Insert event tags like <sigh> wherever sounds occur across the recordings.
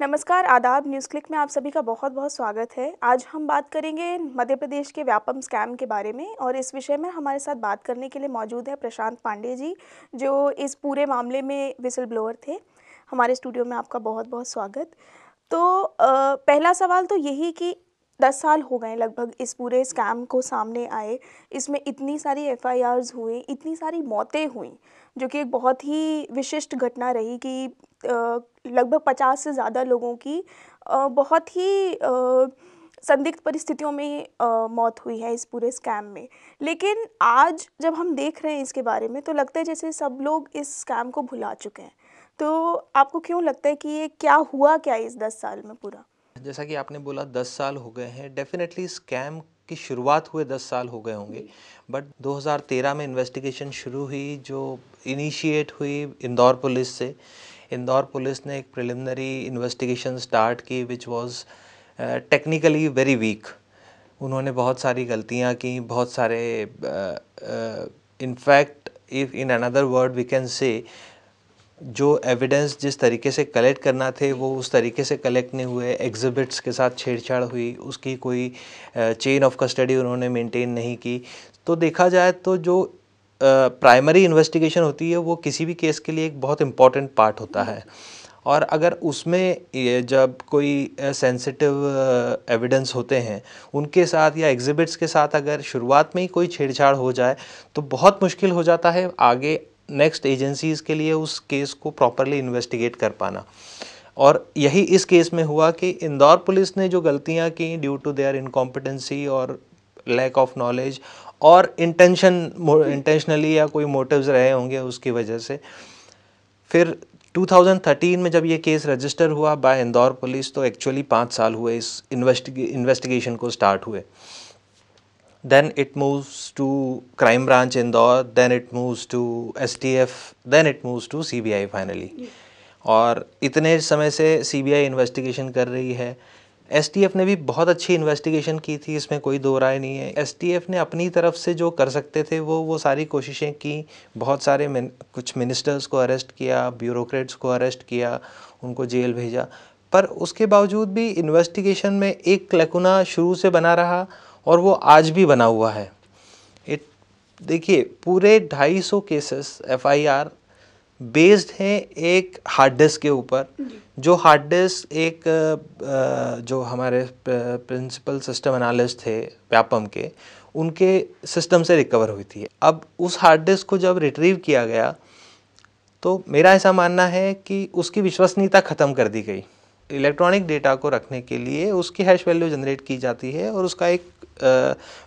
नमस्कार आदाब news click में आप सभी का बहुत बहुत स्वागत है आज हम बात करेंगे मध्य प्रदेश के व्यापम स्कैम के बारे में और इस विषय में हमारे साथ बात करने के लिए मौजूद है प्रशांत पांडे जी जो इस पूरे मामले में विसल ब्लोअर थे हमारे स्टूडियो में आपका बहुत बहुत स्वागत तो आ, पहला सवाल तो यही कि दस साल हो गए लगभग इस पूरे स्कैम को सामने आए इसमें इतनी सारी एफ हुए इतनी सारी मौतें हुई जो कि एक बहुत ही विशिष्ट घटना रही कि आ, लगभग पचास से ज़्यादा लोगों की बहुत ही संदिग्ध परिस्थितियों में मौत हुई है इस पूरे स्कैम में लेकिन आज जब हम देख रहे हैं इसके बारे में तो लगता है जैसे सब लोग इस स्कैम को भुला चुके हैं तो आपको क्यों लगता है कि ये क्या हुआ क्या इस दस साल में पूरा जैसा कि आपने बोला दस साल हो गए हैं डेफिनेटली स्कैम की शुरुआत हुए दस साल हो गए होंगे बट 2013 में इन्वेस्टिगेशन शुरू हुई जो इनिशिएट हुई इंदौर पुलिस से इंदौर पुलिस ने एक प्रिलिमिनरी इन्वेस्टिगेशन स्टार्ट की which was technically very weak उन्होंने बहुत सारी गलतियाँ की बहुत सारे in fact if in another word we can say जो एविडेंस जिस तरीके से कलेक्ट करना थे वो उस तरीके से कलेक्ट नहीं हुए एग्जिबिट्स के साथ छेड़छाड़ हुई उसकी कोई चेन ऑफ कस्टडी उन्होंने मेंटेन नहीं की तो देखा जाए तो जो प्राइमरी इन्वेस्टिगेशन होती है वो किसी भी केस के लिए एक बहुत इम्पॉर्टेंट पार्ट होता है और अगर उसमें जब कोई सेंसिटिव एविडेंस होते हैं उनके साथ या एग्जिबिट्स के साथ अगर शुरुआत में ही कोई छेड़छाड़ हो जाए तो बहुत मुश्किल हो जाता है आगे नेक्स्ट एजेंसीज़ के लिए उस केस को प्रॉपरली इन्वेस्टिगेट कर पाना और यही इस केस में हुआ कि इंदौर पुलिस ने जो गलतियाँ की ड्यू टू देयर इनकॉम्पिटेंसी और लैक ऑफ नॉलेज और इंटेंशन इंटेंशनली या कोई मोटिव्स रहे होंगे उसकी वजह से फिर 2013 में जब ये केस रजिस्टर हुआ बाय इंदौर पुलिस तो एक्चुअली पाँच साल हुए इस इन्वेस्टिगेशन को स्टार्ट हुए it to crime branch Indore then it moves to S T F then it moves to C B I finally और इतने समय से सी बी आई इन्वेस्टिगेशन कर रही है एसटीएफ ने भी बहुत अच्छी इन्वेस्टिगेशन की थी इसमें कोई दो राय नहीं है एसटीएफ ने अपनी तरफ से जो कर सकते थे वो वो सारी कोशिशें की बहुत सारे मिन, कुछ मिनिस्टर्स को अरेस्ट किया ब्यूरोक्रेट्स को अरेस्ट किया उनको जेल भेजा पर उसके बावजूद भी इन्वेस्टिगेशन में एक लकुना शुरू से बना रहा और वो आज भी बना हुआ है देखिए पूरे सौ केसेस एफ बेस्ड है एक हार्ड डिस्क के ऊपर जो हार्ड डिस्क एक जो हमारे प्रिंसिपल सिस्टम एनालिस्ट थे व्यापम के उनके सिस्टम से रिकवर हुई थी अब उस हार्ड डिस्क को जब रिट्रीव किया गया तो मेरा ऐसा मानना है कि उसकी विश्वसनीयता ख़त्म कर दी गई इलेक्ट्रॉनिक डेटा को रखने के लिए उसकी हैश वैल्यू जनरेट की जाती है और उसका एक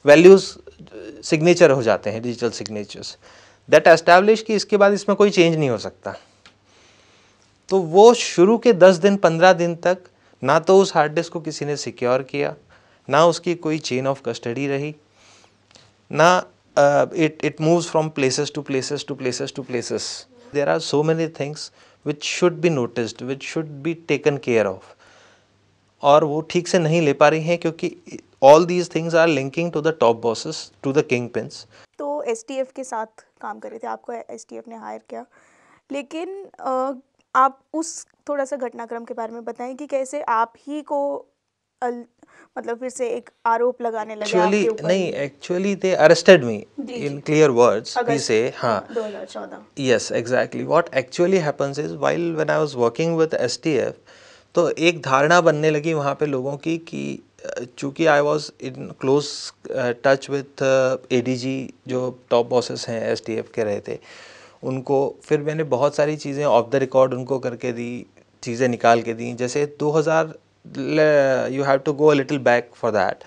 वैल्यूज़ सिग्नेचर हो जाते हैं डिजिटल सिग्नेचर्स दैट एस्टैब्लिश कि इसके बाद इसमें कोई चेंज नहीं हो सकता तो वो शुरू के दस दिन पंद्रह दिन तक ना तो उस हार्ड डिस्क को किसी ने सिक्योर किया ना उसकी कोई चेन ऑफ कस्टडी रही ना it it moves from places to places to places to places there are so many things which should be noticed which should be taken care of और वो ठीक से नहीं ले पा रही हैं क्योंकि all these things are linking to the top bosses to the kingpins एस के साथ काम कर रहे थे आपको एस ने हायर किया लेकिन आप उस थोड़ा सा घटनाक्रम के बारे में बताएं कि कैसे आप ही को अल, मतलब फिर से एक आरोप लगाने लगे actually, आपके नहीं actually they arrested me in clear words we say हाँ yes exactly what actually happens is while when I was working with STF तो एक धारणा बनने लगी वहाँ पे लोगों की कि चूँकि I was in close touch with A D G जो टॉप बॉसेस हैं एस टी एफ के रहे थे उनको फिर मैंने बहुत सारी चीज़ें ऑफ द रिकॉर्ड उनको करके दी चीज़ें निकाल के दी जैसे 2000 you have to go a little back for that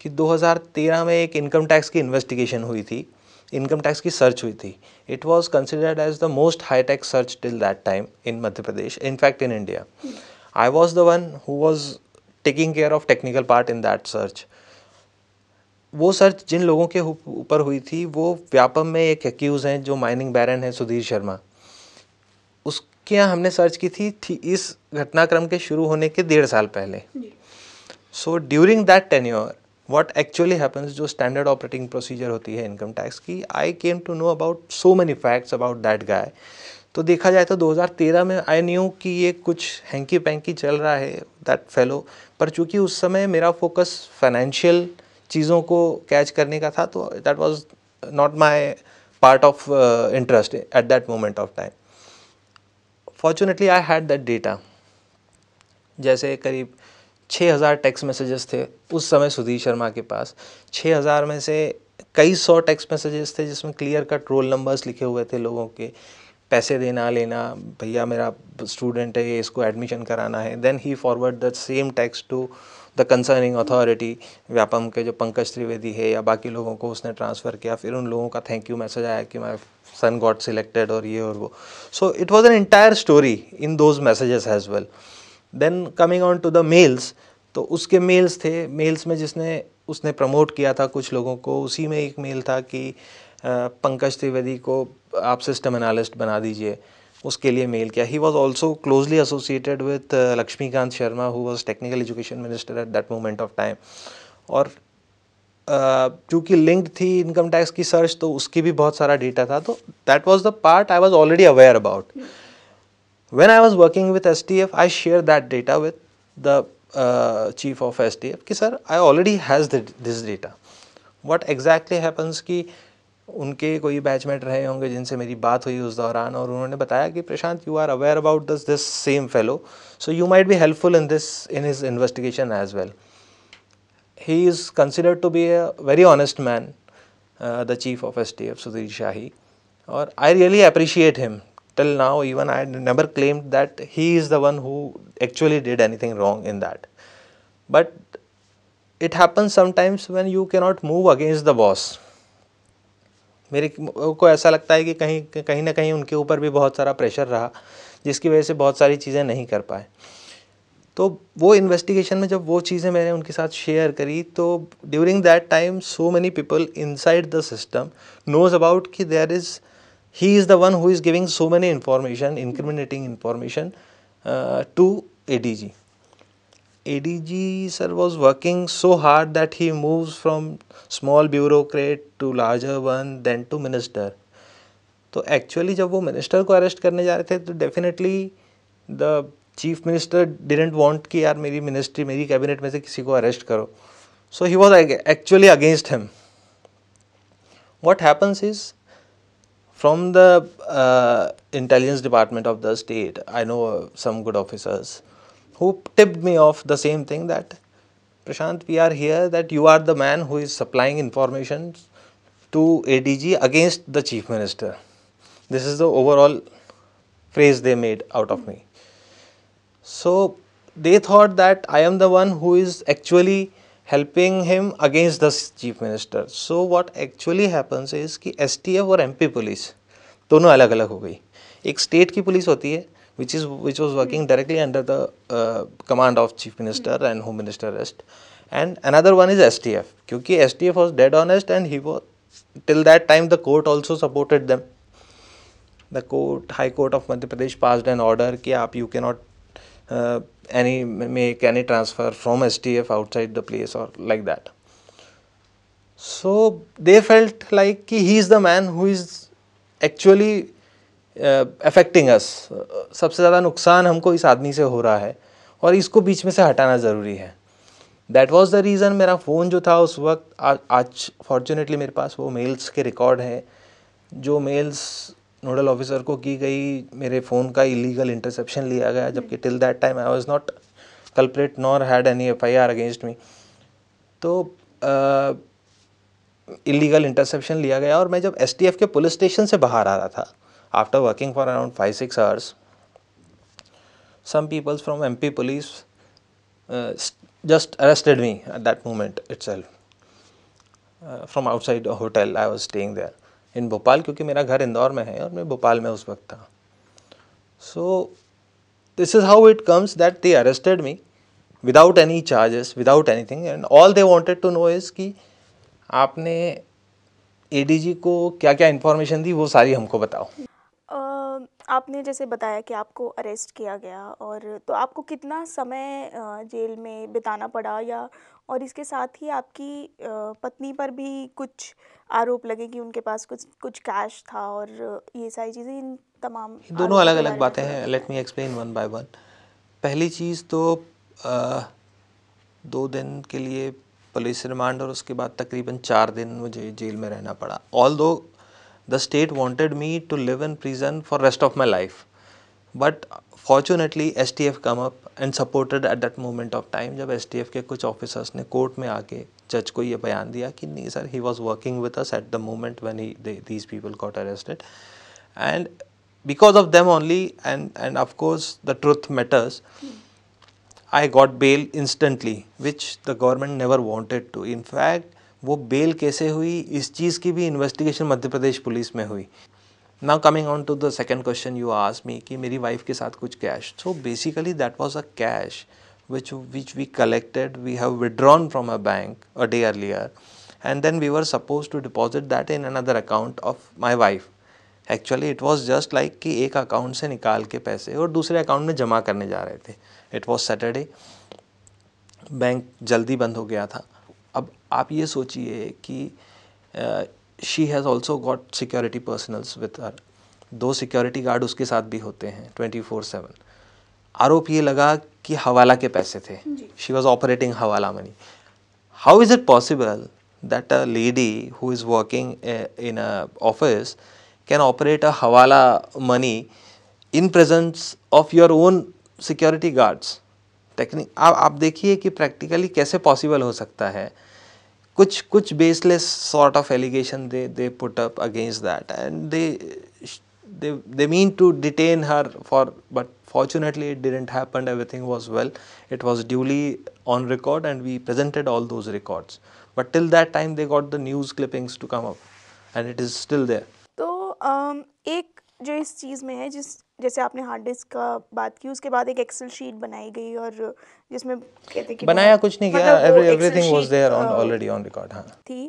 कि 2013 में एक इनकम टैक्स की इन्वेस्टिगेशन हुई थी इनकम टैक्स की सर्च हुई थी it was considered as the most high tax search till that time in Madhya Pradesh in fact in India I was the one who was taking care of technical part in that search वो search जिन लोगों के ऊपर हुई थी वो व्यापम में एक एक्यूज़ हैं जो माइनिंग बैरन है सुधीर शर्मा उसके यहाँ हमने सर्च की थी, थी इस घटनाक्रम के शुरू होने के डेढ़ साल पहले so during that tenure what actually happens जो स्टैंडर्ड ऑपरेटिंग प्रोसीजर होती है इनकम टैक्स की I came to know about so many facts about that guy तो देखा जाए तो 2013 में आई न्यू कि ये कुछ हैंकी पैंकी चल रहा है दैट फेलो पर चूंकि उस समय मेरा फोकस फाइनेंशियल चीज़ों को कैच करने का था तो that was not my part of interest at that moment of time fortunately I had that data जैसे करीब 6000 टेक्स्ट मैसेजेस थे उस समय सुधीर शर्मा के पास 6000 में से कई सौ टेक्स्ट मैसेजेस थे जिसमें क्लियर कट रोल नंबर्स लिखे हुए थे लोगों के पैसे देना लेना भैया मेरा स्टूडेंट है इसको एडमिशन कराना है then he forward the same text to the concerning authority Vyapam के जो पंकज त्रिवेदी है या बाकी लोगों को उसने ट्रांसफ़र किया फिर उन लोगों का थैंक यू मैसेज आया कि माई सन गॉट सिलेक्टेड और ये और वो so it was an entire story in those messages has well then coming on to the mails तो उसके मेल्स थे मेल्स में जिसने उसने प्रमोट किया था कुछ लोगों को उसी में एक मेल था कि पंकज त्रिवेदी को आप सिस्टम एनालिस्ट बना दीजिए उसके लिए मेल किया he was also closely associated with Laxmikant Sharma who was technical education minister at that moment of time और uh, चूँकि लिंक्ड थी इनकम टैक्स की सर्च तो उसकी भी बहुत सारा डेटा था तो that was the part I was already aware about when I was working with S T F I share that data with the chief of S T F कि sir I already has this data what exactly happens कि उनके कोई batchmate रहे होंगे जिनसे मेरी बात हुई उस दौरान और उन्होंने बताया कि Prashant you are aware about this this same fellow so you might be helpful in this in his investigation as well he is considered to be a very honest man the chief of S T F Sudhir Shahi और I really appreciate him till now even I never claimed that he is the one who actually did anything wrong in that but it happens sometimes when you cannot move against the boss मेरे को ऐसा लगता है कि कहीं कहीं ना कहीं उनके ऊपर भी बहुत सारा प्रेशर रहा जिसकी वजह से बहुत सारी चीज़ें नहीं कर पाए तो वो इन्वेस्टिगेशन में जब वो चीज़ें मैंने उनके साथ शेयर करी तो during that time so many people inside the system knows about कि there is he is the one who is giving so many information incriminating information to A D G ADG sir was working so hard that he moves from small bureaucrat to larger one then to minister. तो actually जब वो minister को arrest करने जा रहे थे तो definitely the chief minister didn't want कि यार मेरी मिनिस्ट्री मेरी कैबिनेट में से किसी को अरेस्ट करो so he was actually against him what happens is from the uh, intelligence department of the state i know uh, some good officers who tipped me off the same thing that Prashant, we are here that you are the man who is supplying information to ADG against the chief minister. This is the overall phrase they made out of me. So they thought that I am the one who is actually helping him against the chief minister. So what actually happens is that STF or MP police, दोनों are different. One state एक police which is which was working directly under the uh, command of Chief Minister hmm. and Home Minister Rest. And another one is STF, because STF was dead honest and he was till that time the court also supported them. The court, High Court of Madhya Pradesh passed an order that you cannot uh, any make any transfer from STF outside the place or like that. So they felt like he is the man who is actually affecting uh, us सबसे ज़्यादा नुकसान हमको इस आदमी से हो रहा है और इसको बीच में से हटाना ज़रूरी है दैट वॉज द रीज़न मेरा फ़ोन जो था उस वक्त आ, आज फॉर्चुनेटली मेरे पास वो मेल्स के रिकॉर्ड हैं जो मेल्स नोडल ऑफिसर को की गई मेरे फ़ोन का इलीगल इंटरसेप्शन लिया गया जबकि till that time I was not culprit nor had any F I R against me तो इलीगल uh, इंटरसेप्शन लिया गया और मैं जब एस टी एफ के पुलिस स्टेशन से बाहर आ रहा था after working for around 5 6 hours some people from mp police uh, just arrested me at that moment itself uh, from outside a hotel i was staying there in bhopal kyunki mera ghar indore mein hai aur main bhopal mein us waqt tha so this is how it comes that they arrested me without any charges without anything and all they wanted to know is ki aapne ADG को क्या क्या information दी वो सारी हमको बताओ आपने जैसे बताया कि आपको अरेस्ट किया गया और तो आपको कितना समय जेल में बिताना पड़ा या और इसके साथ ही आपकी पत्नी पर भी कुछ आरोप लगे कि उनके पास कुछ कुछ कैश था और ये सारी चीज़ें इन तमाम दोनों अलग अलग बातें हैं let me explain one by one पहली चीज़ तो आ, दो दिन के लिए पुलिस रिमांड और उसके बाद तकरीबन चार दिन मुझे जेल में रहना पड़ा ऑल दो the state wanted me to live in prison for rest of my life but fortunately stf come up and supported at that moment of time jab stf ke kuch officers ne court mein aake judge ko ye bayan diya ki nahi sir he was working with us at the moment when he these people got arrested and because of them only and and of course the truth matters i got bail instantly which the government never wanted to in fact वो bail कैसे हुई इस चीज़ की भी investigation मध्य प्रदेश police में हुई now coming on to the second question you ask me कि मेरी वाइफ के साथ कुछ cash so basically that was a cash which which we collected we have withdrawn from a bank a day earlier and then we are suppose to deposit that in another account of my wife actually it was just like कि एक account से निकाल के पैसे और दूसरे account में जमा करने जा रहे थे इट वॉज सैटरडे बैंक जल्दी बंद हो गया था अब आप ये सोचिए कि she has also got security personnels with her दो सिक्योरिटी गार्ड उसके साथ भी होते हैं ट्वेंटी फोर सेवन आरोप ये लगा कि हवाला के पैसे थे she was operating hawala money how is it possible that a lady who is working in a office can operate a hawala money in presence of your own security guards technique आप आप देखिए कि प्रैक्टिकली कैसे पॉसिबल हो सकता है कुछ कुछ baseless sort of allegation they they put up against that and they they mean to detain her for but fortunately it didn't happen everything was well it was duly on record and we presented all those records but till that time they got the news clippings to come up and it is still there तो um, एक जो इस चीज़ में है जिस जैसे आपने hard disk का बात की उसके बाद एक एक्सेल शीट बनाई गई और जिसमें कहते कि बनाया कुछ नहीं किया everything was there on already on record हां थी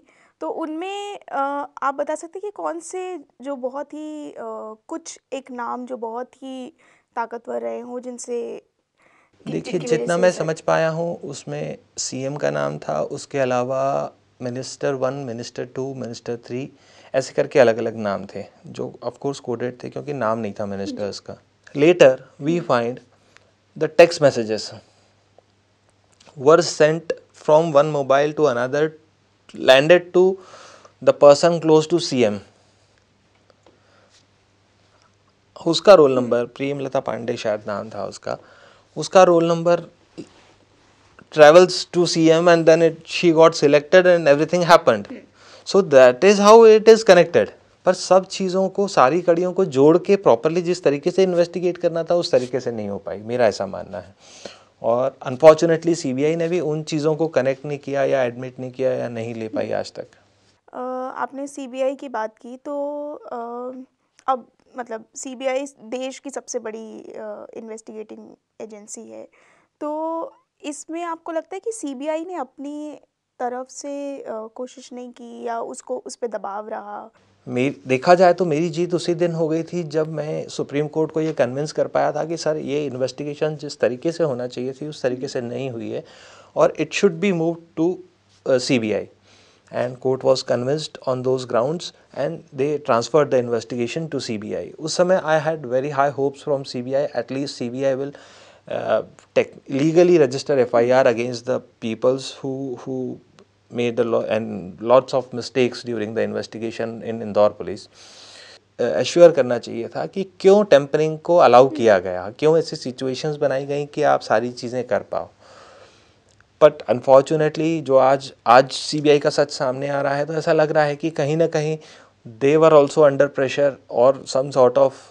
तो उनमें आप बता सकते हैं कि कौन से जो बहुत ही आ, कुछ एक नाम जो बहुत ही ताकतवर रहे हो जिनसे देखिए जितना मैं समझ पाया हूँ उसमें सीएम का नाम था उसके अलावा minister one minister two minister three ऐसे करके अलग अलग नाम थे जो ऑफकोर्स कोडेड थे क्योंकि नाम नहीं था मिनिस्टर्स का letter we find the text messages were sent from one mobile to another landed to the person close to C M उसका रोल नंबर प्रेमलता पांडे शायद नाम था उसका उसका roll number to C M and then it she got selected and everything happened so that is how it is connected पर सब चीज़ों को सारी कड़ियों को जोड़ के प्रॉपरली जिस तरीके से इन्वेस्टिगेट करना था उस तरीके से नहीं हो पाई मेरा ऐसा मानना है और अनफॉर्चुनेटली सीबीआई ने भी उन चीज़ों को कनेक्ट नहीं किया या एडमिट नहीं किया या नहीं ले पाई आज तक आपने सीबीआई की बात की तो आ, अब मतलब सीबीआई देश की सबसे बड़ी इन्वेस्टिगेटिंग एजेंसी है तो इसमें आपको लगता है कि सीबीआई ने अपनी तरफ से कोशिश नहीं की या उसको उस पर दबाव रहा मेर देखा जाए तो मेरी जीत उसी दिन हो गई थी जब मैं सुप्रीम कोर्ट को ये कन्विंस कर पाया था कि सर ये इन्वेस्टिगेशन जिस तरीके से होना चाहिए थी उस तरीके से नहीं हुई है और it should be move to C B I and court was convinced on those grounds and they transfer the investigation to C B I उस समय I had very high hopes from C B I at least C B I will legally register F I R against the peoples who made a lot and lots of mistakes during the investigation in Indore police. Assure uh, करना चाहिए था कि क्यों tampering को allow किया गया क्यों ऐसी सिचुएशंस बनाई गई कि आप सारी चीज़ें कर पाओ बट अनफॉर्चुनेटली जो आज आज सीबीआई का सच सामने आ रहा है तो ऐसा लग रहा है कि कहीं ना कहीं they were also under pressure और some sort of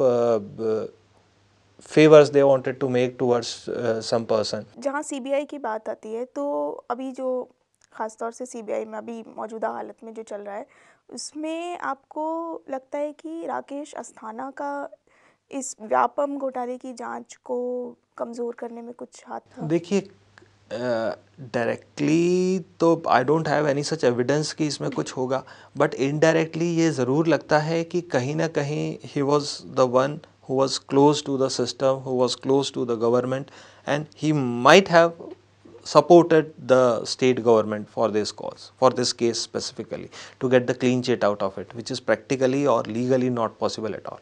favours they wanted to make towards some person जहाँ सीबीआई की बात आती है तो अभी जो ख़ासतौर से सीबीआई में अभी मौजूदा हालत में जो चल रहा है उसमें आपको लगता है कि राकेश अस्थाना का इस व्यापम घोटाले की जांच को कमज़ोर करने में कुछ हाथ था देखिए डायरेक्टली uh, तो I don't have any such evidence कि इसमें कुछ होगा बट इनडायरेक्टली ये ज़रूर लगता है कि कहीं ना कहीं he was the one who was close to the system who was close to the government and he might have supported the state government for this cause, for this case specifically, to get the clean chit out of it, which is practically or legally not possible at all.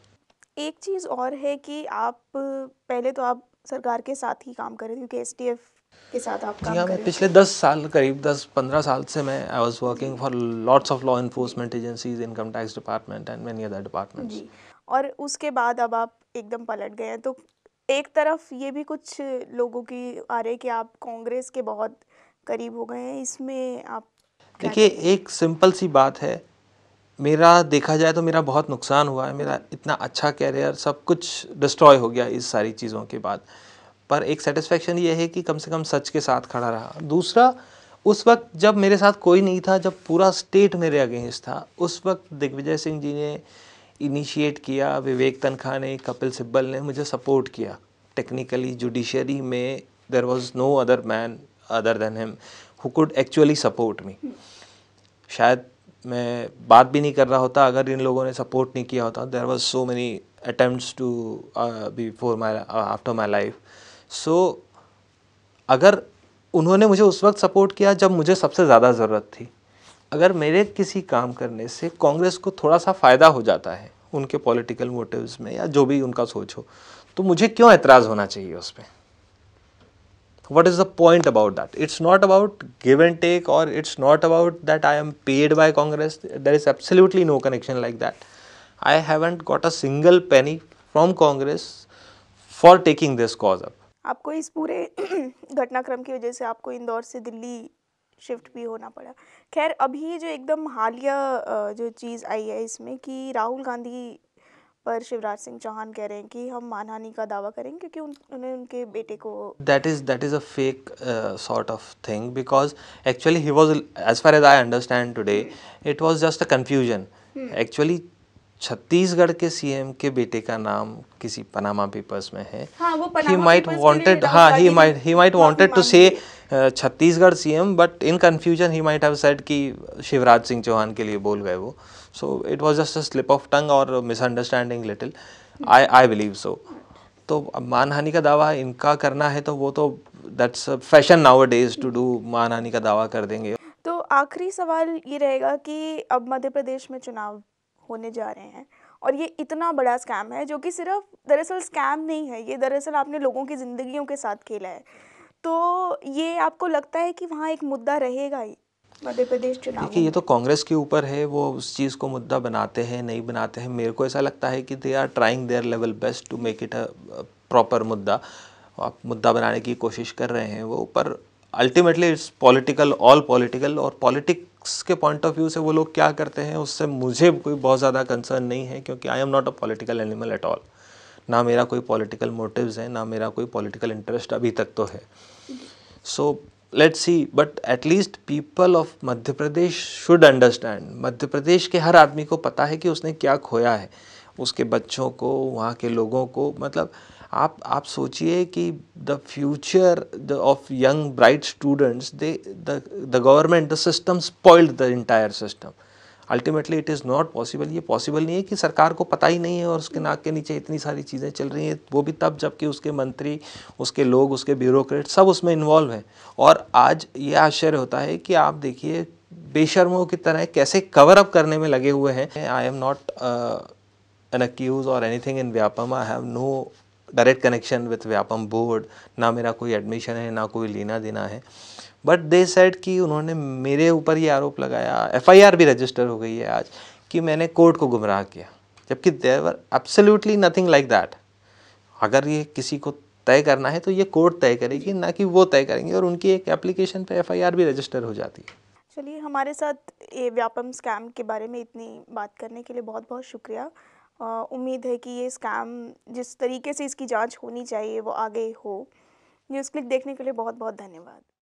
एक चीज़ और है कि आप पहले तो आप सरकार के साथ ही काम कर रहे थे क्योंकि एस के साथ आप काम हाँ, कर पिछले दस साल करीब दस पंद्रह साल से मैं I was working for lots of law enforcement agencies income tax department and many other departments और उसके बाद अब आप एकदम पलट गए हैं तो एक तरफ ये भी कुछ लोगों की आ रही है कि आप कांग्रेस के बहुत करीब हो गए हैं इसमें आप देखिए एक सिंपल सी बात है मेरा देखा जाए तो मेरा बहुत नुकसान हुआ है मेरा इतना अच्छा कैरियर सब कुछ डिस्ट्रॉय हो गया इस सारी चीज़ों के बाद पर एक सेटिस्फेक्शन ये है कि कम से कम सच के साथ खड़ा रहा दूसरा उस वक्त जब मेरे साथ कोई नहीं था जब पूरा स्टेट मेरे अगेंस्ट था उस वक्त दिग्विजय सिंह जी ने इनिशिएट किया विवेक तनखा ने कपिल सिब्बल ने मुझे सपोर्ट किया टेक्निकली जुडिशरी में there was no other man other than him who could actually support me शायद मैं बात भी नहीं कर रहा होता अगर इन लोगों ने सपोर्ट नहीं किया होता there was so many attempt to before my after my life so अगर उन्होंने मुझे उस वक्त सपोर्ट किया जब मुझे सबसे ज़्यादा ज़रूरत थी अगर मेरे किसी काम करने से कांग्रेस को थोड़ा सा फ़ायदा हो जाता है उनके पॉलिटिकल मोटिव्स में या जो भी उनका सोच हो तो मुझे क्यों ऐतराज होना चाहिए उस पर what is the point about that it's not about give and take और it's not about that I am paid by Congress there is absolutely no connection like that I haven't got a single penny from Congress for taking this cause up आपको इस पूरे <clears throat> घटनाक्रम की वजह से आपको इंदौर से दिल्ली शिफ्ट भी होना पड़ा खैर अभी जो एकदम हालिया जो चीज़ आई है इसमें कि राहुल गांधी पर शिवराज सिंह चौहान कह रहे हैं कि हम मानहानि का दावा करेंगे क्योंकि उन्होंने उनके बेटे को that is that is a fake sort of thing because actually he was as far as I understand today it was just a confusion actually Chhattisgarh के सीएम के बेटे का नाम किसी पनामा पेपर्स में है हाँ, वो पनामा ही माइट वांटेड हाँ he might he might wanted to say Chhattisgarh CM but in confusion he might have said कि शिवराज सिंह चौहान के लिए बोल गए वो so it was just a slip of tongue और misunderstanding little I I believe so तो मानहानि का दावा इनका करना है तो वो तो that's fashion nowadays to do मानहानि का दावा कर देंगे तो आखिरी सवाल ये रहेगा कि अब मध्य प्रदेश में चुनाव होने जा रहे हैं और ये इतना बड़ा स्कैम है जो कि सिर्फ दरअसल स्कैम नहीं है ये दरअसल आपने लोगों की ज़िंदगियों के साथ खेला है तो ये आपको लगता है कि वहाँ एक मुद्दा रहेगा ही मध्य प्रदेश चुनाव देखिए ये तो कांग्रेस के ऊपर है वो उस चीज़ को मुद्दा बनाते हैं नहीं बनाते हैं मेरे को ऐसा लगता है कि they are trying their level best to make it a proper मुद्दा आप मुद्दा बनाने की कोशिश कर रहे हैं वो पर ultimately it's political all political और पॉलिटिक्स के पॉइंट ऑफ व्यू से वो लोग क्या करते हैं उससे मुझे कोई बहुत ज़्यादा कंसर्न नहीं है क्योंकि I am not a political animal at all ना मेरा कोई पॉलिटिकल मोटिव्स है ना मेरा कोई पॉलिटिकल इंटरेस्ट अभी तक तो है so let see but at least people of Madhya Pradesh should understand Madhya Pradesh के हर आदमी को पता है कि उसने क्या खोया है उसके बच्चों को वहाँ के लोगों को मतलब आप आप सोचिए कि the future the of young bright students they the government the system spoiled the entire system ultimately it is not possible ये पॉसिबल नहीं है कि सरकार को पता ही नहीं है और उसके नाक के नीचे इतनी सारी चीज़ें चल रही हैं वो भी तब जबकि उसके मंत्री उसके लोग उसके ब्यूरोक्रेट सब उसमें इन्वॉल्व हैं और आज ये आश्चर्य होता है कि आप देखिए बेशर्मों की तरह कैसे कवर अप करने में लगे हुए हैं I am not an accused और anything in Vyapam I have no direct connection with Vyapam board ना मेरा कोई एडमिशन है ना कोई लेना देना है बट दे सेड कि उन्होंने मेरे ऊपर ये आरोप लगाया एफआईआर भी रजिस्टर हो गई है आज कि मैंने कोर्ट को गुमराह किया जबकि there were absolutely nothing like that अगर ये किसी को तय करना है तो ये कोर्ट तय करेगी ना कि वो तय करेंगे और उनकी एक एप्लीकेशन पे एफआईआर भी रजिस्टर हो जाती है चलिए हमारे साथ ये व्यापम स्कैम के बारे में इतनी बात करने के लिए बहुत बहुत शुक्रिया उम्मीद है कि ये स्कैम जिस तरीके से इसकी जांच होनी चाहिए वो आगे हो न्यूज़ क्लिक देखने के लिए बहुत बहुत धन्यवाद